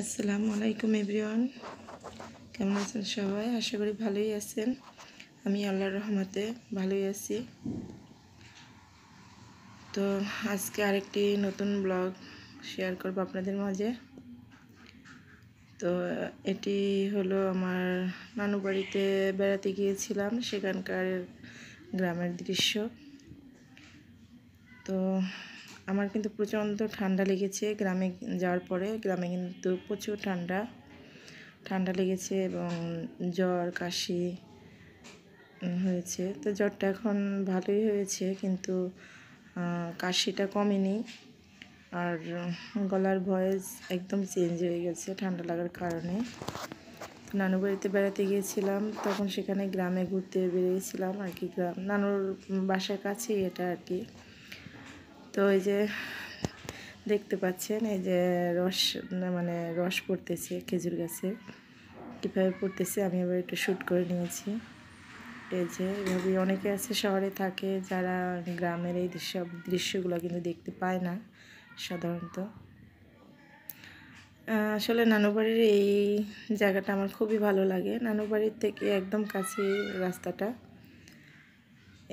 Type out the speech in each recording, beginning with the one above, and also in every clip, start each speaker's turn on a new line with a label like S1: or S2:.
S1: আসসালামু আলাইকুম এভরিওয়ান কেমন আছেন সবাই আশা করি ভালোই আছেন আমি আল্লাহর রহমতে ভালোই আছি তো আজকে আরেকটি নতুন ব্লগ শেয়ার করব আপনাদের মাঝে তো এটি হলো আমার নানু বাড়িতে বেড়াতে গিয়েছিলাম সেখানকার গ্রামের দৃশ্য তো আমার কিন্তু প্রচণ্ড ঠান্ডা লেগেছে গ্রামে যাওয়ার পরে গ্রামে কিন্তু প্রচুর ঠান্ডা ঠান্ডা লেগেছে এবং জ্বর কাশি হয়েছে তো জ্বরটা এখন ভালোই হয়েছে কিন্তু কাশিটা কমেনি আর গলার ভয়েস একদম চেঞ্জ হয়ে গেছে ঠান্ডা লাগার কারণে নানু বাড়িতে বেড়াতে গিয়েছিলাম তখন সেখানে গ্রামে ঘুরতে বেরিয়েছিলাম আর কি গ্রাম নানুর বাসার কাছেই এটা আর কি তো এই যে দেখতে পাচ্ছেন এই যে রস মানে রস পড়তেছে খেজুর গাছে কীভাবে পড়তেছে আমি আবার একটু শ্যুট করে নিয়েছি এই যে এভাবে অনেকে আছে শহরে থাকে যারা গ্রামের এই সব দৃশ্যগুলো কিন্তু দেখতে পায় না সাধারণত আসলে নানুবাড়ির এই জায়গাটা আমার খুবই ভালো লাগে নানুবাড়ির থেকে একদম কাছে রাস্তাটা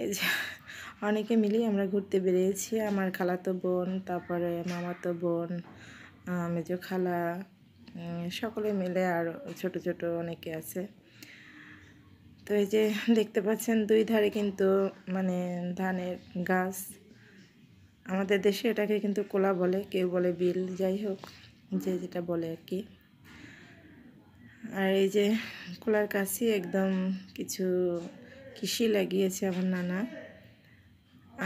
S1: এই যে অনেকে মিলেই আমরা ঘুরতে বেরিয়েছি আমার খালাতো বোন তারপরে মামাতো বোন মেজো খালা সকলে মিলে আর ছোট ছোট অনেকে আছে তো এই যে দেখতে পাচ্ছেন দুই ধারে কিন্তু মানে ধানের গাছ আমাদের দেশে এটাকে কিন্তু কোলা বলে কেউ বলে বিল যাই হোক যে যেটা বলে আর কি আর এই যে কোলার কাছে একদম কিছু কৃষি লাগিয়েছে আমার নানা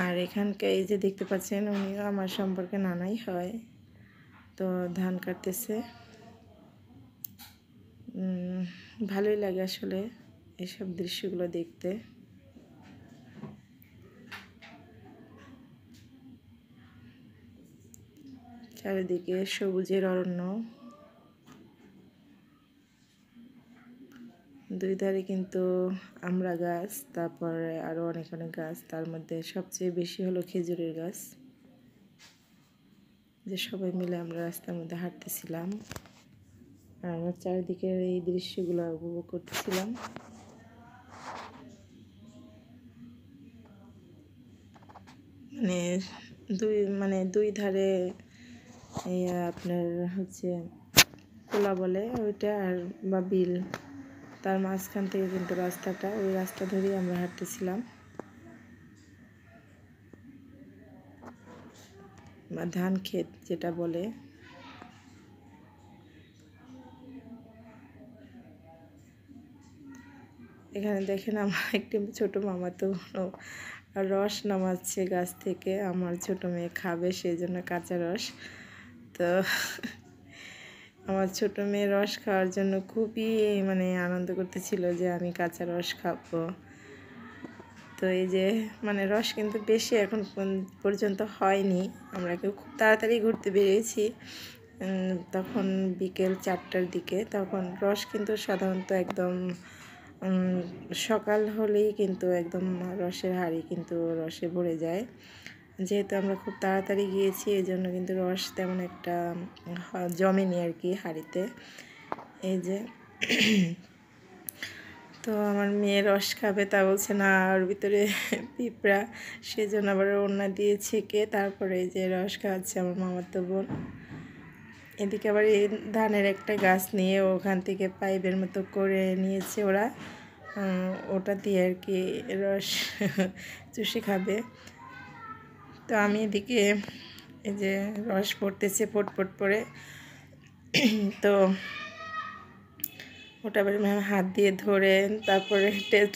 S1: আর এখানকে এই যে দেখতে পাচ্ছেন উনি আমার সম্পর্কে নানাই হয় তো ধান কাটতেছে ভালোই লাগে আসলে এসব দৃশ্যগুলো দেখতে চারিদিকে সবুজের অরণ্য দুই ধারে কিন্তু আমরা গাছ তারপরে আরও অনেক অনেক গাছ তার মধ্যে সবচেয়ে বেশি হলো খেজুরের গাছ যে সবাই মিলে আমরা রাস্তার মধ্যে হাঁটতেছিলাম আর আমরা চারিদিকের এই দৃশ্যগুলো উপভোগ করতেছিলাম মানে দুই মানে দুই ধারে আপনার হচ্ছে খোলা বলে ওইটা আর বা বিল তার মাঝখান থেকে কিন্তু রাস্তাটা ওই রাস্তা ধরেই আমরা হাঁটতেছিলাম বা ধান ক্ষেত যেটা বলে এখানে দেখেন আমার একটি ছোটো মামা তো রস নামাচ্ছে গাছ থেকে আমার ছোটো মেয়ে খাবে সেই জন্য কাঁচা রস তো আমার ছোট মেয়ে রস খাওয়ার জন্য খুবই মানে আনন্দ করতেছিল যে আমি কাঁচা রস খাবো তো এই যে মানে রস কিন্তু বেশি এখন পর্যন্ত হয়নি আমরা কেউ খুব তাড়াতাড়ি ঘুরতে বেরিয়েছি তখন বিকেল চারটার দিকে তখন রস কিন্তু সাধারণত একদম সকাল হলেই কিন্তু একদম রসের হাড়ি কিন্তু রসে ভরে যায় যেহেতু আমরা খুব তাড়াতাড়ি গিয়েছি এই জন্য কিন্তু রস তেমন একটা জমেনি আর কি হাড়িতে এই যে তো আমার মেয়ে রস খাবে তা বলছে না ওর ভিতরে পিঁপড়া সেজন্য আবার ওনা দিয়ে ছেঁকে তারপরে এই যে রস খাওয়াচ্ছে আমার মামাতো বোন এদিকে আবার এই ধানের একটা গাছ নিয়ে ওখান থেকে পাইপের মতো করে নিয়েছে ওরা ওটা দিয়ে আর কি রস চুষে খাবে তো আমি এদিকে এই যে রস পড়তেছে ফটফট পরে তো ওটা এবার ম্যাম মানে হাত দিয়ে ধরে তারপরে টেস্ট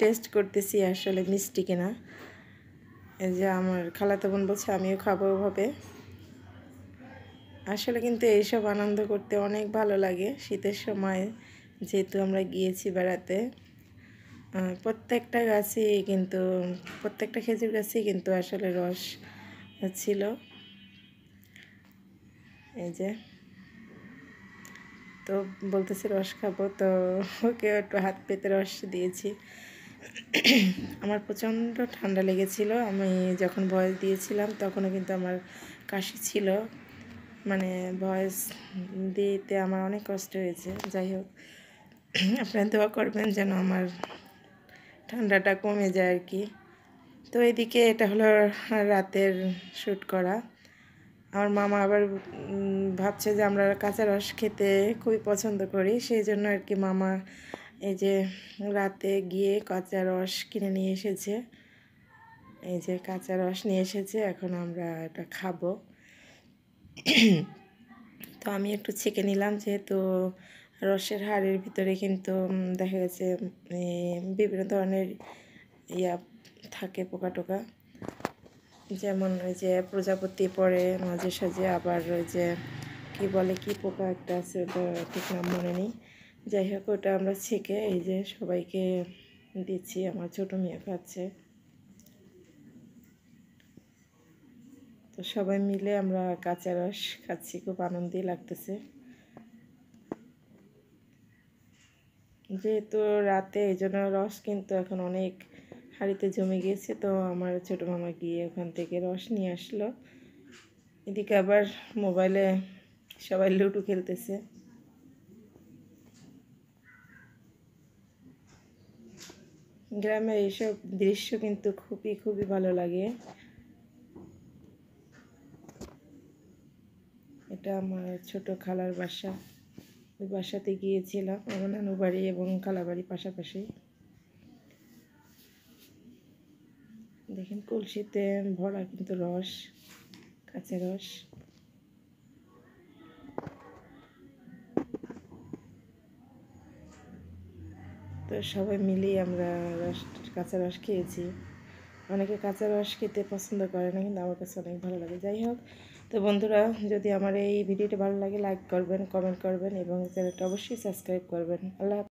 S1: টেস্ট করতেছি আসলে মিষ্টি কিনা এই যে আমার খালাতে বোন বলছে আমিও খাবো ভাবে আসলে কিন্তু এইসব আনন্দ করতে অনেক ভালো লাগে শীতের সময় যেহেতু আমরা গিয়েছি বেড়াতে প্রত্যেকটা গাছই কিন্তু প্রত্যেকটা খেজুর গাছই কিন্তু আসলে রস ছিল এই যে তো বলতেছে রস খাবো তো ওকে একটু হাত পেতে রস দিয়েছি আমার প্রচণ্ড ঠান্ডা লেগেছিল আমি যখন ভয়েস দিয়েছিলাম তখনও কিন্তু আমার কাশি ছিল মানে ভয়েস দিতে আমার অনেক কষ্ট হয়েছে যাই হোক আপনারা দোয়া করবেন যেন আমার ঠান্ডাটা কমে যায় আর কি তো এদিকে এটা হলো রাতের শ্যুট করা আমার মামা আবার ভাবছে যে আমরা কাঁচা রস খেতে খুবই পছন্দ করি সেই জন্য আর কি মামা এই যে রাতে গিয়ে কাঁচা রস কিনে নিয়ে এসেছে এই যে কাঁচা রস নিয়ে এসেছে এখন আমরা এটা খাবো তো আমি একটু ছেঁকে নিলাম যেহেতু রসের হাড়ের ভিতরে কিন্তু দেখা গেছে বিভিন্ন ধরনের ইয়া থাকে পোকা টোকা যেমন ওই যে প্রজাপতি পড়ে মাঝে সাঝে আবার ওই যে কি বলে কি পোকা একটা আছে ওটা ঠিক নাম মনে নেই যাই হোক ওটা আমরা ছেঁকে এই যে সবাইকে দিচ্ছি আমার ছোটো মেয়ে খাচ্ছে তো সবাই মিলে আমরা কাঁচা রস খাচ্ছি খুব আনন্দই লাগতেছে যেহেতু রাতে এই জন্য রস কিন্তু এখন অনেক হাড়িতে জমে গিয়েছে তো আমার ছোটো মামা গিয়ে ওখান থেকে রস নিয়ে আসলো এদিকে আবার মোবাইলে সবাই লুডু খেলতেছে গ্রামের এইসব দৃশ্য কিন্তু খুবই খুবই ভালো লাগে এটা আমার ছোট খালার বাসা ওই বাসাতে গিয়েছিলাম আমার নানু বাড়ি এবং কালাবাড়ি পাশাপাশি দেখেন কলসিতে ভরা কিন্তু রস কাঁচা রস তো সবাই মিলেই আমরা রস কাঁচা রস খেয়েছি অনেকে কাঁচা রস খেতে পছন্দ করে না কিন্তু আমার কাছে অনেক ভালো লাগে যাই হোক তো বন্ধুরা যদি আমার এই ভিডিওটি ভালো লাগে লাইক করবেন কমেন্ট করবেন এবং চ্যানেলটা অবশ্যই সাবস্ক্রাইব করবেন আল্লাহ